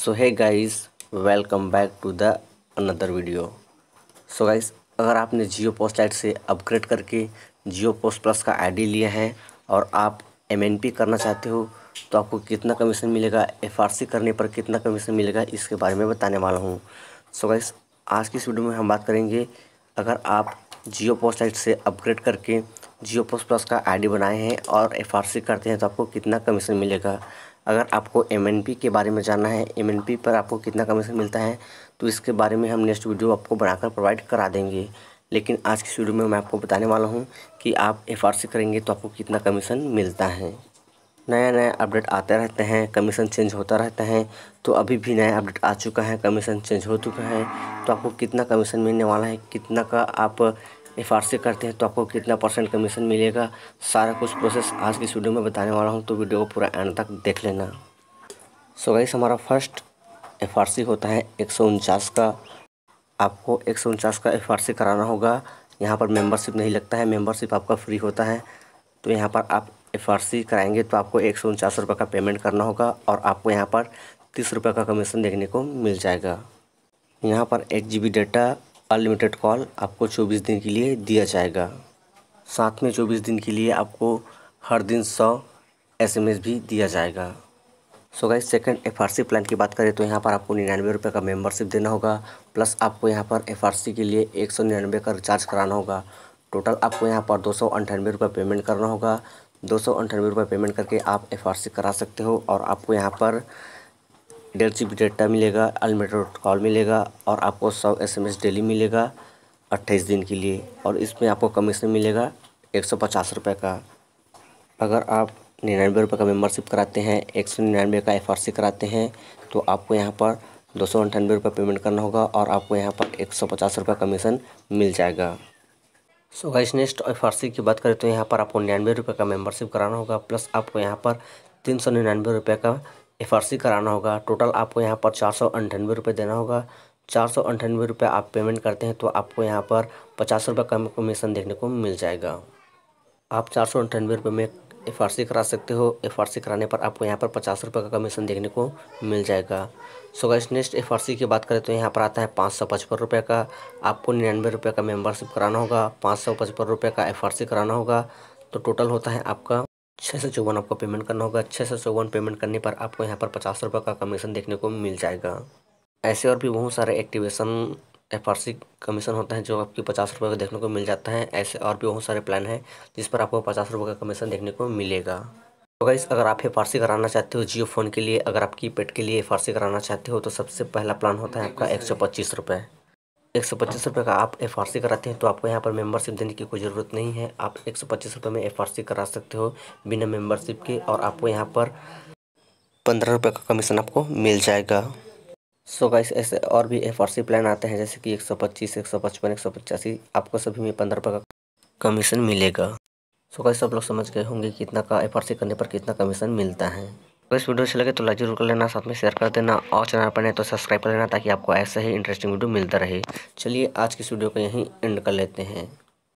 सो है guys welcome back to the another video so guys अगर आपने जियो पोस्ट लाइट से अपग्रेड करके जियो पोस्ट प्लस का आईडी लिया है और आप एमएनपी करना चाहते हो तो आपको कितना कमीशन मिलेगा एफआरसी करने पर कितना कमीशन मिलेगा इसके बारे में बताने वाला हूँ सो गाइस आज की इस वीडियो में हम बात करेंगे अगर आप जियो पोस्ट लाइट से अपग्रेड करके जियो पोस्ट प्लस का आईडी बनाए हैं और एफ करते हैं तो आपको कितना कमीशन मिलेगा अगर आपको एम के बारे में जानना है एम पर आपको कितना कमीशन मिलता है तो इसके बारे में हम नेक्स्ट वीडियो आपको बनाकर प्रोवाइड करा देंगे लेकिन आज की वीडियो में मैं आपको बताने वाला हूँ कि आप एफ करेंगे तो आपको कितना कमीशन मिलता है नया नया अपडेट आते रहते हैं कमीशन चेंज होता रहता है तो अभी भी नया अपडेट आ चुका है कमीशन चेंज हो चुका है तो आपको कितना कमीशन मिलने वाला है कितना का आप एफ आर सी करते हैं तो आपको कितना परसेंट कमीशन मिलेगा सारा कुछ प्रोसेस आज की वीडियो में बताने वाला हूँ तो वीडियो को पूरा एंड तक देख लेना सो गाइस हमारा फर्स्ट एफ आर सी होता है एक सौ उनचास का आपको एक सौ उनचास का एफ आर सी कराना होगा यहाँ पर मेंबरशिप नहीं लगता है मेंबरशिप आपका फ्री होता है तो यहाँ पर आप एफ आर सी कराएँगे तो आपको एक सौ उनचास रुपये का पेमेंट करना होगा और आपको यहाँ पर तीस रुपये का कमीशन देखने को मिल जाएगा यहाँ पर एक G B data unlimited call आपको चौबीस दिन के लिए दिया जाएगा साथ में चौबीस दिन के लिए आपको हर दिन सौ एसएमएस भी दिया जाएगा so guys second FRC plan की बात करें तो यहाँ पर आपको निन्यानवे रुपये का मेंबरशिप देना होगा प्लस आपको यहाँ पर एफआरसी के लिए एक सौ निन्यानवे का रिचार्ज कराना होगा टोटल आपको यहाँ पर दो सौ अंठानवे रुपये पेमेंट करना होगा दो सौ अंठानवे रुपये पेमेंट करके आप एफ करा सकते हो और आपको यहाँ पर डेढ़ जी बी डेटा मिलेगा अनलिमिटेड कॉल मिलेगा और आपको सौ एस डेली मिलेगा अट्ठाईस दिन के लिए और इसमें आपको कमीशन मिलेगा एक सौ पचास रुपये का अगर आप निन्यानवे रुपये का मेम्बरशिप कराते हैं एक सौ निन्यानवे का एफ कराते हैं तो आपको यहाँ पर दो सौ अंठानवे रुपये पेमेंट करना होगा और आपको यहाँ पर एक सौ पचास रुपये कमीशन मिल जाएगा so guys next F R C की बात करें तो यहाँ पर आपको निन्यानवे रुपये का मेम्बरशिप कराना होगा प्लस आपको यहाँ पर तीन सौ निन्यानवे रुपये का एफ कराना होगा टोटल आपको यहाँ पर चार सौ अंठानवे रुपये देना होगा चार सौ अंठानवे रुपये आप पेमेंट करते हैं तो आपको यहाँ पर पचास रुपये का कमीशन देखने को मिल जाएगा आप चार सौ अंठानवे रुपये में एफ करा सकते हो एफ कराने पर आपको यहाँ पर पचास रुपये का कमीशन देखने को मिल जाएगा सो गैस नेक्स्ट एफ की बात करें तो यहाँ पर आता है पाँच सौ पचपन रुपये का आपको निन्यानवे रुपये का मेम्बरशिप कराना होगा पाँच सौ पचपन रुपये का एफ कराना होगा तो टोटल होता है आपका छः सौ चौवन आपको पेमेंट करना होगा छः सौ चौवन पेमेंट करने पर आपको यहाँ पर पचास रुपये का कमीशन देखने को मिल जाएगा ऐसे और भी बहुत सारे activation F R C commission होता है जो आपकी पचास रुपये का देखने को मिल जाता है ऐसे और भी बहुत सारे प्लान हैं जिस पर आपको पचास रुपये का कमीशन देखने को मिलेगा तो गाइस अगर आप एफ आर सी कराना चाहते हो जियो फ़ोन के लिए अगर आप की पैड के लिए एफ आर सी कराना चाहते हो तो सबसे पहला प्लान होता है आपका एक सौ पच्चीस रुपये एक सौ पच्चीस रुपये का आप एफ आर सी कराते हैं तो आपको यहाँ पर मेंबरशिप देने की कोई ज़रूरत नहीं है आप एक सौ पच्चीस रुपये में एफ आर सी करा सकते हो बिना मेंबरशिप के और आपको यहाँ पर पंद्रह रुपये का कमीशन आपको मिल जाएगा सो so गाइस ऐसे और भी एफ आर सी प्लान आते हैं जैसे कि एक सौ पच्चीस एक सौ पचपन एक सौ पचासी आपको सभी में पंद्रह रुपये का कमीशन मिलेगा सो so गाइस सब लोग समझ गए होंगे कितना का एफ आर सी करने पर कितना कमीशन मिलता है तो इस वीडियो अच्छी लगे तो लाइक जरूर कर लेना साथ में शेयर कर देना और चैनल पर नहीं तो सब्सक्राइब कर लेना ताकि आपको ऐसे ही इंटरेस्टिंग वीडियो मिलता रहे चलिए आज की इस वीडियो को यहीं एंड कर लेते हैं